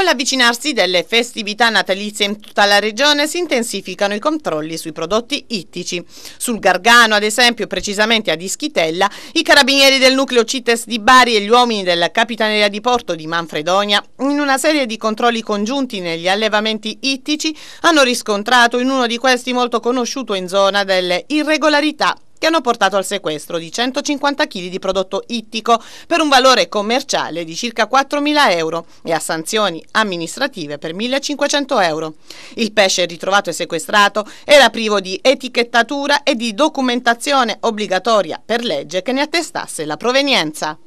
Con l'avvicinarsi delle festività natalizie in tutta la regione si intensificano i controlli sui prodotti ittici. Sul Gargano, ad esempio, precisamente ad Ischitella, i carabinieri del nucleo CITES di Bari e gli uomini della Capitaneria di Porto di Manfredonia, in una serie di controlli congiunti negli allevamenti ittici, hanno riscontrato in uno di questi molto conosciuto in zona delle irregolarità che hanno portato al sequestro di 150 kg di prodotto ittico per un valore commerciale di circa 4.000 euro e a sanzioni amministrative per 1.500 euro. Il pesce ritrovato e sequestrato era privo di etichettatura e di documentazione obbligatoria per legge che ne attestasse la provenienza.